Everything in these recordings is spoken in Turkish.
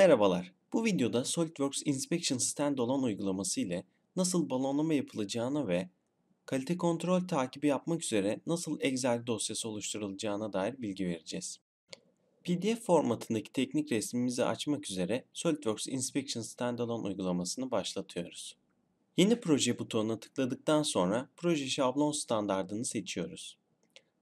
Merhabalar, bu videoda SolidWorks Inspection Standalone uygulaması ile nasıl balonlama yapılacağına ve kalite kontrol takibi yapmak üzere nasıl Excel dosyası oluşturulacağına dair bilgi vereceğiz. PDF formatındaki teknik resmimizi açmak üzere SolidWorks Inspection Standalone uygulamasını başlatıyoruz. Yeni proje butonuna tıkladıktan sonra proje şablon standardını seçiyoruz.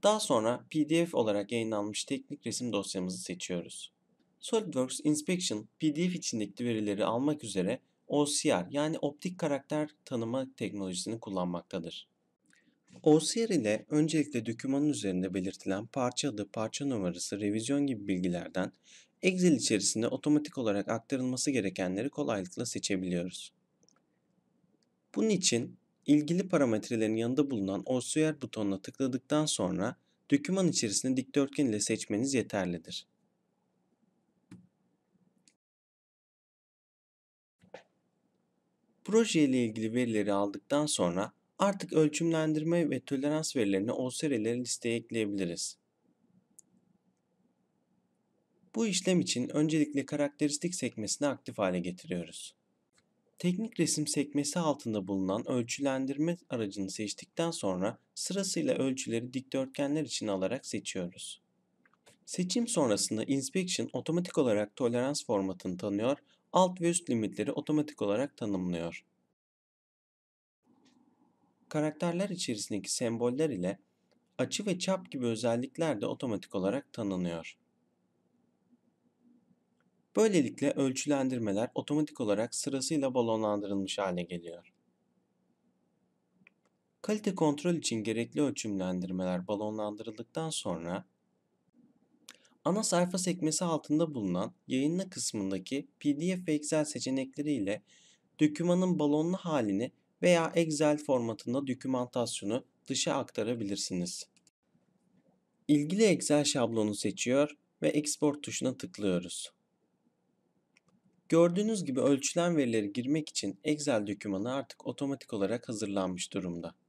Daha sonra PDF olarak yayınlanmış teknik resim dosyamızı seçiyoruz. SolidWorks Inspection, PDF içindeki verileri almak üzere OCR yani optik karakter tanıma teknolojisini kullanmaktadır. OCR ile öncelikle dokümanın üzerinde belirtilen parça adı, parça numarası, revizyon gibi bilgilerden Excel içerisinde otomatik olarak aktarılması gerekenleri kolaylıkla seçebiliyoruz. Bunun için ilgili parametrelerin yanında bulunan OCR butonuna tıkladıktan sonra doküman içerisinde dikdörtgen ile seçmeniz yeterlidir. Proje ile ilgili verileri aldıktan sonra artık ölçümlendirme ve tolerans verilerini OSR ile listeye ekleyebiliriz. Bu işlem için öncelikle karakteristik sekmesini aktif hale getiriyoruz. Teknik resim sekmesi altında bulunan ölçülendirme aracını seçtikten sonra sırasıyla ölçüleri dikdörtgenler için alarak seçiyoruz. Seçim sonrasında Inspection otomatik olarak tolerans formatını tanıyor alt ve üst limitleri otomatik olarak tanımlıyor. Karakterler içerisindeki semboller ile açı ve çap gibi özellikler de otomatik olarak tanınıyor. Böylelikle ölçülendirmeler otomatik olarak sırasıyla balonlandırılmış hale geliyor. Kalite kontrol için gerekli ölçümlendirmeler balonlandırıldıktan sonra Ana sayfa sekmesi altında bulunan yayınla kısmındaki PDF ve Excel seçenekleriyle dökümanın balonlu halini veya Excel formatında dokümantasyonu dışa aktarabilirsiniz. İlgili Excel şablonu seçiyor ve Export tuşuna tıklıyoruz. Gördüğünüz gibi ölçülen verileri girmek için Excel dökümanı artık otomatik olarak hazırlanmış durumda.